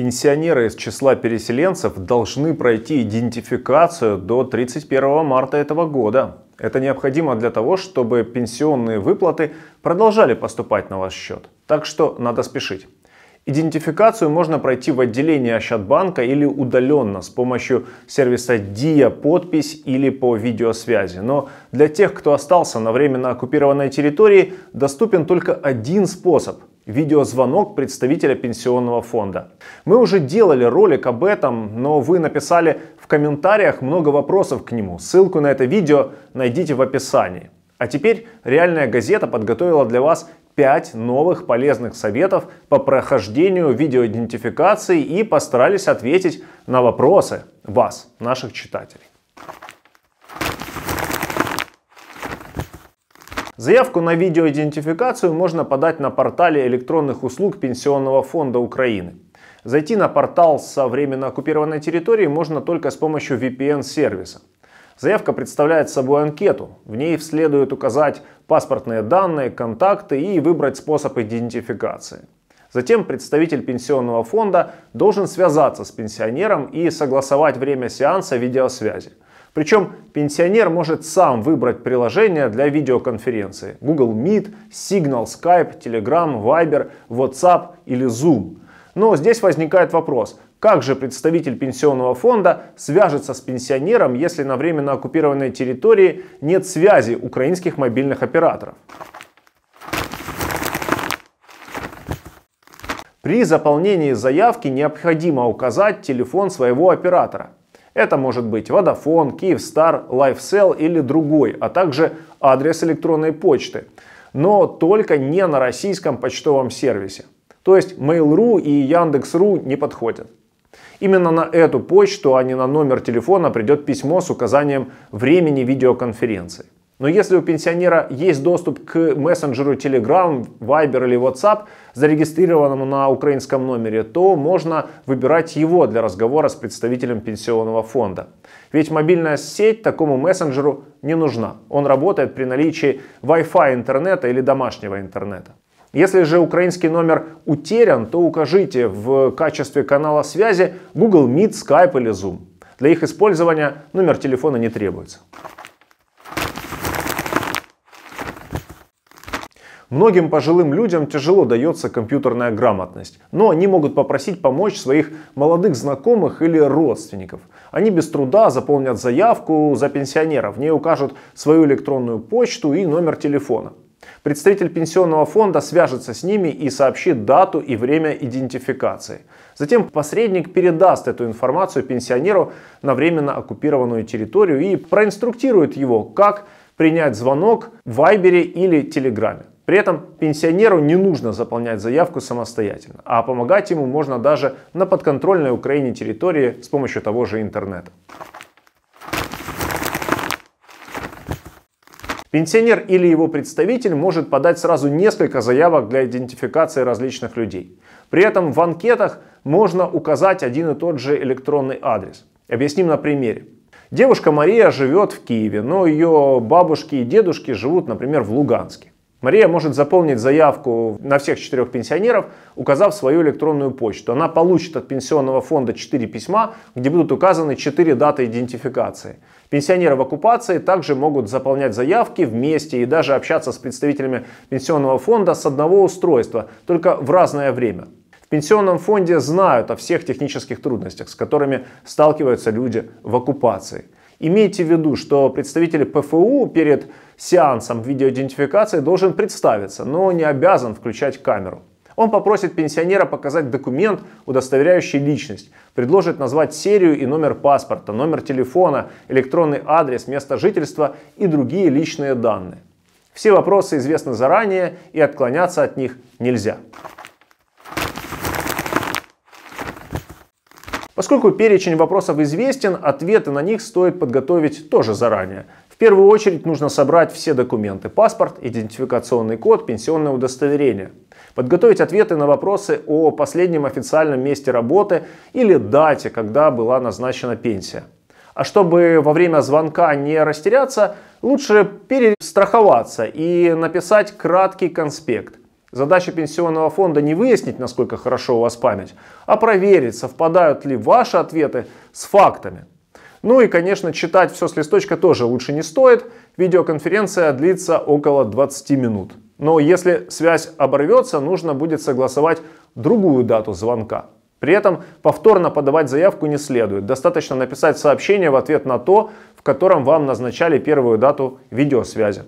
Пенсионеры из числа переселенцев должны пройти идентификацию до 31 марта этого года. Это необходимо для того, чтобы пенсионные выплаты продолжали поступать на ваш счет. Так что надо спешить. Идентификацию можно пройти в отделении Ощадбанка или удаленно с помощью сервиса Диа подпись или по видеосвязи. Но для тех, кто остался на временно оккупированной территории, доступен только один способ – видеозвонок представителя пенсионного фонда. Мы уже делали ролик об этом, но вы написали в комментариях много вопросов к нему. Ссылку на это видео найдите в описании. А теперь «Реальная газета» подготовила для вас 5 новых полезных советов по прохождению видеоидентификации и постарались ответить на вопросы вас, наших читателей. Заявку на видеоидентификацию можно подать на портале электронных услуг Пенсионного фонда Украины. Зайти на портал со временно оккупированной территории можно только с помощью VPN-сервиса. Заявка представляет собой анкету. В ней следует указать паспортные данные, контакты и выбрать способ идентификации. Затем представитель пенсионного фонда должен связаться с пенсионером и согласовать время сеанса видеосвязи. Причем пенсионер может сам выбрать приложение для видеоконференции. Google Meet, Signal, Skype, Telegram, Viber, WhatsApp или Zoom. Но здесь возникает вопрос, как же представитель пенсионного фонда свяжется с пенсионером, если на временно оккупированной территории нет связи украинских мобильных операторов? При заполнении заявки необходимо указать телефон своего оператора. Это может быть Vodafone, Kyivstar, LifeCell или другой, а также адрес электронной почты. Но только не на российском почтовом сервисе. То есть Mail.ru и Яндекс.ру не подходят. Именно на эту почту, а не на номер телефона придет письмо с указанием времени видеоконференции. Но если у пенсионера есть доступ к мессенджеру Telegram, Viber или WhatsApp, зарегистрированному на украинском номере, то можно выбирать его для разговора с представителем пенсионного фонда. Ведь мобильная сеть такому мессенджеру не нужна. Он работает при наличии Wi-Fi интернета или домашнего интернета. Если же украинский номер утерян, то укажите в качестве канала связи Google Meet, Skype или Zoom. Для их использования номер телефона не требуется. Многим пожилым людям тяжело дается компьютерная грамотность, но они могут попросить помочь своих молодых знакомых или родственников. Они без труда заполнят заявку за пенсионера, в ней укажут свою электронную почту и номер телефона. Представитель пенсионного фонда свяжется с ними и сообщит дату и время идентификации. Затем посредник передаст эту информацию пенсионеру на временно оккупированную территорию и проинструктирует его, как принять звонок в Вайбере или Телеграме. При этом пенсионеру не нужно заполнять заявку самостоятельно, а помогать ему можно даже на подконтрольной Украине территории с помощью того же интернета. Пенсионер или его представитель может подать сразу несколько заявок для идентификации различных людей. При этом в анкетах можно указать один и тот же электронный адрес. Объясним на примере. Девушка Мария живет в Киеве, но ее бабушки и дедушки живут, например, в Луганске. Мария может заполнить заявку на всех четырех пенсионеров, указав свою электронную почту. Она получит от пенсионного фонда 4 письма, где будут указаны 4 даты идентификации. Пенсионеры в оккупации также могут заполнять заявки вместе и даже общаться с представителями пенсионного фонда с одного устройства, только в разное время. В пенсионном фонде знают о всех технических трудностях, с которыми сталкиваются люди в оккупации – Имейте в виду, что представитель ПФУ перед сеансом видеоидентификации должен представиться, но не обязан включать камеру. Он попросит пенсионера показать документ, удостоверяющий личность, предложит назвать серию и номер паспорта, номер телефона, электронный адрес, место жительства и другие личные данные. Все вопросы известны заранее и отклоняться от них нельзя. Поскольку перечень вопросов известен, ответы на них стоит подготовить тоже заранее. В первую очередь нужно собрать все документы – паспорт, идентификационный код, пенсионное удостоверение. Подготовить ответы на вопросы о последнем официальном месте работы или дате, когда была назначена пенсия. А чтобы во время звонка не растеряться, лучше перестраховаться и написать краткий конспект. Задача пенсионного фонда не выяснить, насколько хорошо у вас память, а проверить, совпадают ли ваши ответы с фактами. Ну и, конечно, читать все с листочка тоже лучше не стоит. Видеоконференция длится около 20 минут. Но если связь оборвется, нужно будет согласовать другую дату звонка. При этом повторно подавать заявку не следует. Достаточно написать сообщение в ответ на то, в котором вам назначали первую дату видеосвязи.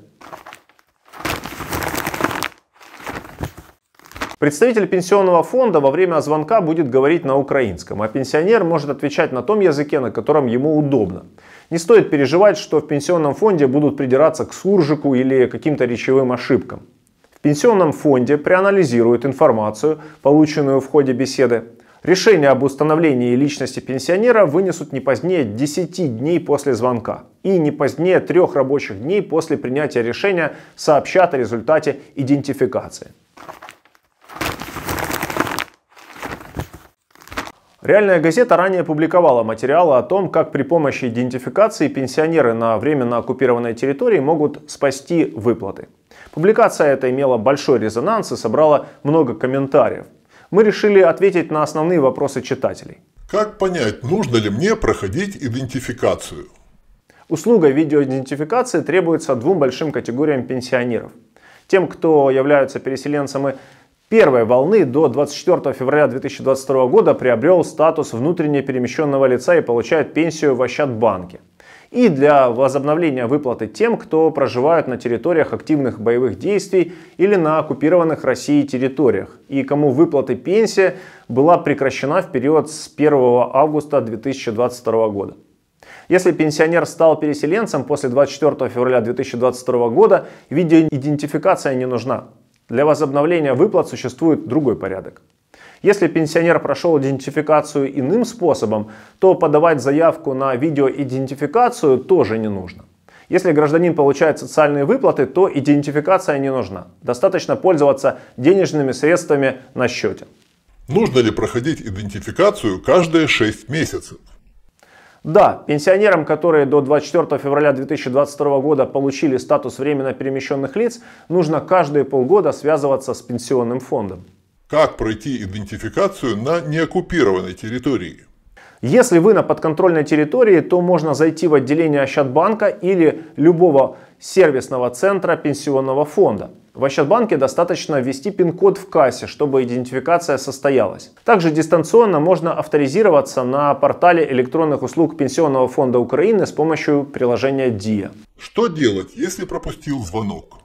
Представитель пенсионного фонда во время звонка будет говорить на украинском, а пенсионер может отвечать на том языке, на котором ему удобно. Не стоит переживать, что в пенсионном фонде будут придираться к суржику или каким-то речевым ошибкам. В пенсионном фонде проанализируют информацию, полученную в ходе беседы. Решение об установлении личности пенсионера вынесут не позднее 10 дней после звонка и не позднее трех рабочих дней после принятия решения сообщат о результате идентификации. Реальная газета ранее публиковала материалы о том, как при помощи идентификации пенсионеры на временно оккупированной территории могут спасти выплаты. Публикация эта имела большой резонанс и собрала много комментариев. Мы решили ответить на основные вопросы читателей. Как понять, нужно ли мне проходить идентификацию? Услуга видеоидентификации требуется двум большим категориям пенсионеров. Тем, кто являются переселенцами первой волны до 24 февраля 2022 года приобрел статус внутренне перемещенного лица и получает пенсию в Ощадбанке. И для возобновления выплаты тем, кто проживает на территориях активных боевых действий или на оккупированных Россией территориях, и кому выплаты пенсии была прекращена в период с 1 августа 2022 года. Если пенсионер стал переселенцем после 24 февраля 2022 года, видеоидентификация не нужна. Для возобновления выплат существует другой порядок. Если пенсионер прошел идентификацию иным способом, то подавать заявку на видеоидентификацию тоже не нужно. Если гражданин получает социальные выплаты, то идентификация не нужна. Достаточно пользоваться денежными средствами на счете. Нужно ли проходить идентификацию каждые 6 месяцев? Да, пенсионерам, которые до 24 февраля 2022 года получили статус временно перемещенных лиц, нужно каждые полгода связываться с пенсионным фондом. Как пройти идентификацию на неоккупированной территории? Если вы на подконтрольной территории, то можно зайти в отделение Ощадбанка или любого сервисного центра пенсионного фонда. В Ощадбанке достаточно ввести пин-код в кассе, чтобы идентификация состоялась. Также дистанционно можно авторизироваться на портале электронных услуг Пенсионного фонда Украины с помощью приложения DIA. Что делать, если пропустил звонок?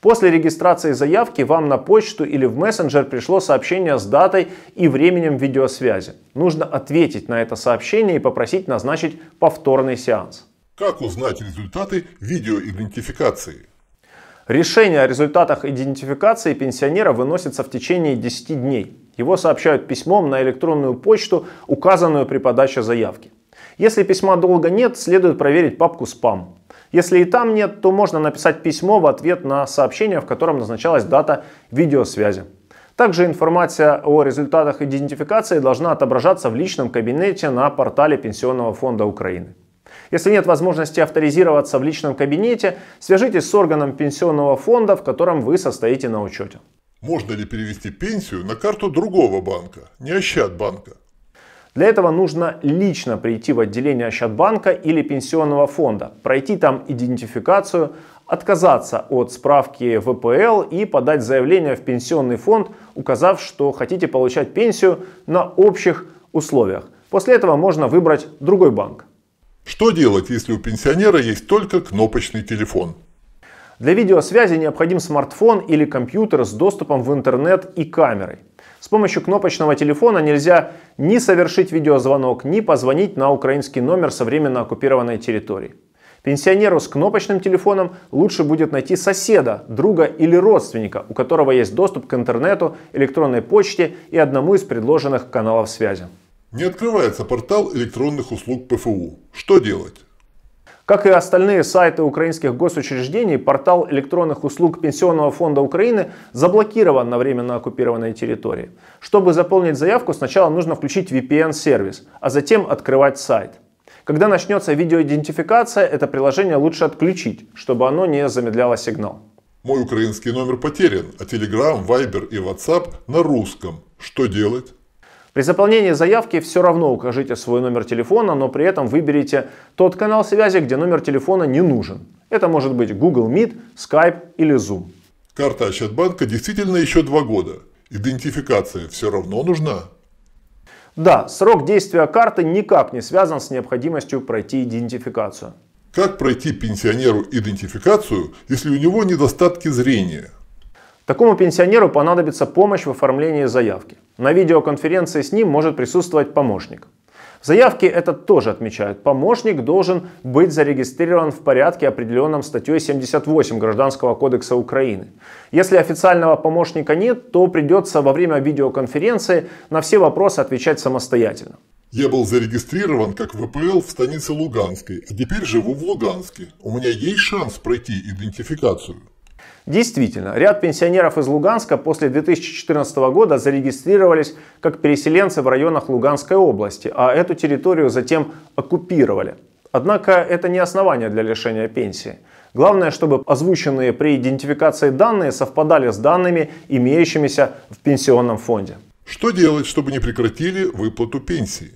После регистрации заявки вам на почту или в мессенджер пришло сообщение с датой и временем видеосвязи. Нужно ответить на это сообщение и попросить назначить повторный сеанс. Как узнать результаты видеоидентификации? Решение о результатах идентификации пенсионера выносится в течение 10 дней. Его сообщают письмом на электронную почту, указанную при подаче заявки. Если письма долго нет, следует проверить папку «Спам». Если и там нет, то можно написать письмо в ответ на сообщение, в котором назначалась дата видеосвязи. Также информация о результатах идентификации должна отображаться в личном кабинете на портале Пенсионного фонда Украины. Если нет возможности авторизироваться в личном кабинете, свяжитесь с органом пенсионного фонда, в котором вы состоите на учете. Можно ли перевести пенсию на карту другого банка, не Ощадбанка? Для этого нужно лично прийти в отделение Ощадбанка или пенсионного фонда, пройти там идентификацию, отказаться от справки ВПЛ и подать заявление в пенсионный фонд, указав, что хотите получать пенсию на общих условиях. После этого можно выбрать другой банк. Что делать, если у пенсионера есть только кнопочный телефон? Для видеосвязи необходим смартфон или компьютер с доступом в интернет и камерой. С помощью кнопочного телефона нельзя ни совершить видеозвонок, ни позвонить на украинский номер со временно оккупированной территории. Пенсионеру с кнопочным телефоном лучше будет найти соседа, друга или родственника, у которого есть доступ к интернету, электронной почте и одному из предложенных каналов связи. Не открывается портал электронных услуг ПФУ. Что делать? Как и остальные сайты украинских госучреждений, портал электронных услуг Пенсионного фонда Украины заблокирован на временно оккупированной территории. Чтобы заполнить заявку, сначала нужно включить VPN-сервис, а затем открывать сайт. Когда начнется видеоидентификация, это приложение лучше отключить, чтобы оно не замедляло сигнал. Мой украинский номер потерян, а Telegram, Viber и WhatsApp на русском. Что делать? При заполнении заявки все равно укажите свой номер телефона, но при этом выберите тот канал связи, где номер телефона не нужен. Это может быть Google Meet, Skype или Zoom. Карта банка действительно еще два года. Идентификация все равно нужна? Да, срок действия карты никак не связан с необходимостью пройти идентификацию. Как пройти пенсионеру идентификацию, если у него недостатки зрения? Такому пенсионеру понадобится помощь в оформлении заявки. На видеоконференции с ним может присутствовать помощник. В заявке это тоже отмечают. Помощник должен быть зарегистрирован в порядке, определенном статьей 78 Гражданского кодекса Украины. Если официального помощника нет, то придется во время видеоконференции на все вопросы отвечать самостоятельно. Я был зарегистрирован как ВПЛ в станице Луганской, а теперь живу в Луганске. У меня есть шанс пройти идентификацию. Действительно, ряд пенсионеров из Луганска после 2014 года зарегистрировались как переселенцы в районах Луганской области, а эту территорию затем оккупировали. Однако это не основание для лишения пенсии. Главное, чтобы озвученные при идентификации данные совпадали с данными, имеющимися в пенсионном фонде. Что делать, чтобы не прекратили выплату пенсии?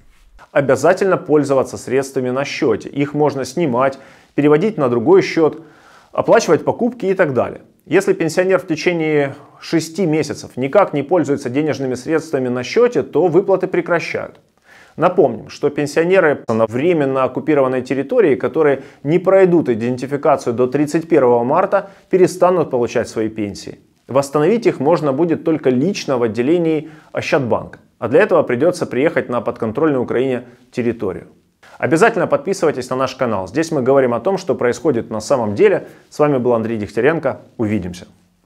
Обязательно пользоваться средствами на счете. Их можно снимать, переводить на другой счет – оплачивать покупки и так далее. Если пенсионер в течение 6 месяцев никак не пользуется денежными средствами на счете, то выплаты прекращают. Напомним, что пенсионеры на временно оккупированной территории, которые не пройдут идентификацию до 31 марта, перестанут получать свои пенсии. Восстановить их можно будет только лично в отделении Ощадбанка, а для этого придется приехать на подконтрольную Украине территорию. Обязательно подписывайтесь на наш канал. Здесь мы говорим о том, что происходит на самом деле. С вами был Андрей Дегтяренко. Увидимся.